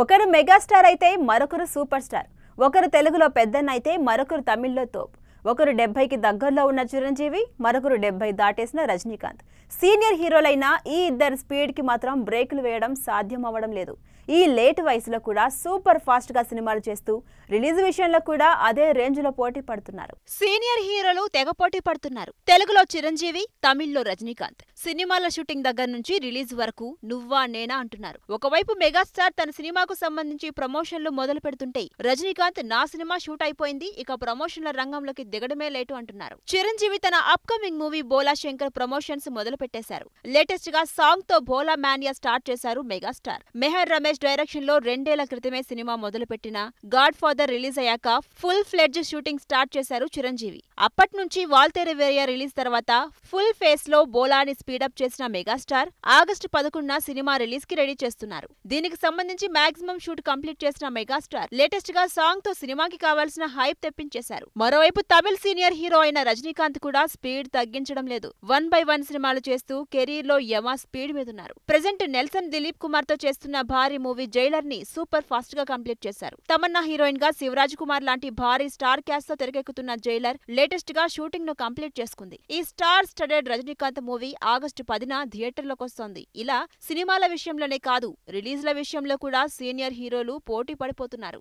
ఒకరు మెగాస్టార్ అయితే మరొకరు సూపర్ స్టార్ ఒకరు తెలుగులో పెద్దన్న అయితే మరొకరు తమిళ్లో తోపు ఒకరు డెబ్బైకి దగ్గరలో ఉన్న చిరంజీవి మరొకరు డెబ్బై దాటేసిన రజనీకాంత్ సీనియర్ హీరోలైన ఈ ఇద్దరు స్పీడ్కి మాత్రం బ్రేకులు వేయడం సాధ్యం అవ్వడం లేదు ఈ లేట్ వయసులో కూడా సూపర్ ఫాస్ట్గా సినిమాలు చేస్తూ రిలీజ్ విషయంలో కూడా అదే రేంజ్లో పోటీ పడుతున్నారు సీనియర్ హీరోలు తెగ పోటీ పడుతున్నారు తెలుగులో చిరంజీవి తమిళ్లో రజనీకాంత్ సినిమాల షూటింగ్ దగ్గర నుంచి రిలీజ్ వరకు నువ్వా నేనా అంటున్నారు ఒకవైపు మెగాస్టార్ తన సినిమాకు సంబంధించి ప్రమోషన్లు మొదలు పెడుతుంటే రజనీకాంత్ నా సినిమా షూట్ అయిపోయింది ఇక ప్రమోషన్ల రంగంలోకి దిగడమే లేటు అంటున్నారు చిరంజీవి తన upcoming movie Bhola Shankar promotions మొదలు పెట్టేశారు లేటెస్ట్ గా సాంగ్ తో బోలా మానియా స్టార్ట్ చేశారు మెగాస్టార్ మెహర్ రమేష్ డైరెక్షన్ లో రెండేళ్ల క్రితమే సినిమా మొదలుపెట్టిన గాడ్ ఫాదర్ రిలీజ్ అయ్యాక ఫుల్ ఫ్లెడ్జ్ షూటింగ్ స్టార్ట్ చేశారు చిరంజీవి అప్పటి నుంచి వాల్తేరి వేరియా రిలీజ్ తర్వాత ఫుల్ ఫేస్ లో బోలాని స్పీడప్ చేసిన మెగాస్టార్ ఆగస్టు పదకొండున సినిమా రిలీజ్ కి రెడీ చేస్తున్నారు దీనికి సంబంధించి మాక్సిమం షూట్ కంప్లీట్ చేసిన మెగాస్టార్ లేటెస్ట్ గా సాంగ్ తో సినిమాకి కావాల్సిన హైప్ తెప్పించేశారు మరోవైపు తమిళ సీనియర్ హీరో అయిన రజనీకాంత్ కూడా స్పీడ్ తగ్గించడం లేదు వన్ బై వన్ సినిమాలు చేస్తూ కెరీర్ లో యమా స్పీడ్ మీదున్నారు ప్రెజెంట్ నెల్సన్ దిలీప్ కుమార్ తో చేస్తున్న భారీ మూవీ జైలర్ ని సూపర్ ఫాస్ట్ గా కంప్లీట్ చేశారు తమన్నా హీరోయిన్ గా శివరాజ్ కుమార్ లాంటి భారీ స్టార్ క్యాస్ట్ తో తెరకెక్కుతున్న జైలర్ లేటెస్ట్ గా షూటింగ్ ను కంప్లీట్ చేసుకుంది ఈ star studded Rajinikanth movie August పదిన థియేటర్లకొస్తోంది ఇలా సినిమాల విషయంలోనే కాదు రిలీజ్ల విషయంలో కూడా సీనియర్ హీరోలు పోటీ పడిపోతున్నారు